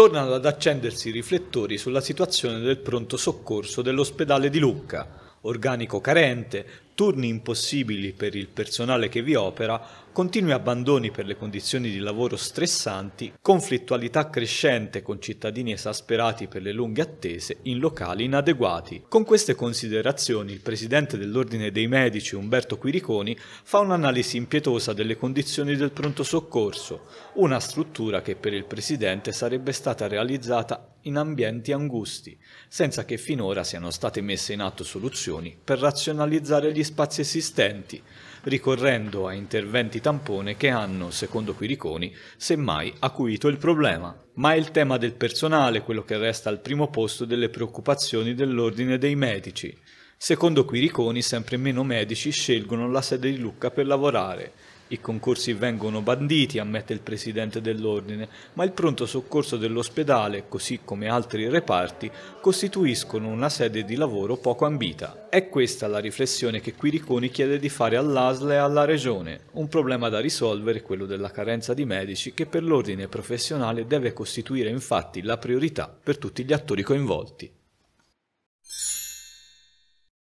tornano ad accendersi i riflettori sulla situazione del pronto soccorso dell'ospedale di Lucca, organico carente, turni impossibili per il personale che vi opera, continui abbandoni per le condizioni di lavoro stressanti, conflittualità crescente con cittadini esasperati per le lunghe attese in locali inadeguati. Con queste considerazioni il presidente dell'Ordine dei Medici Umberto Quiriconi fa un'analisi impietosa delle condizioni del pronto soccorso, una struttura che per il presidente sarebbe stata realizzata in ambienti angusti, senza che finora siano state messe in atto soluzioni per razionalizzare gli spazi esistenti, ricorrendo a interventi tampone che hanno, secondo Quiriconi, semmai acuito il problema. Ma è il tema del personale quello che resta al primo posto delle preoccupazioni dell'ordine dei medici. Secondo Quiriconi sempre meno medici scelgono la sede di Lucca per lavorare i concorsi vengono banditi, ammette il presidente dell'ordine, ma il pronto soccorso dell'ospedale, così come altri reparti, costituiscono una sede di lavoro poco ambita. È questa la riflessione che Quiriconi chiede di fare all'ASL e alla Regione. Un problema da risolvere quello della carenza di medici che per l'ordine professionale deve costituire infatti la priorità per tutti gli attori coinvolti.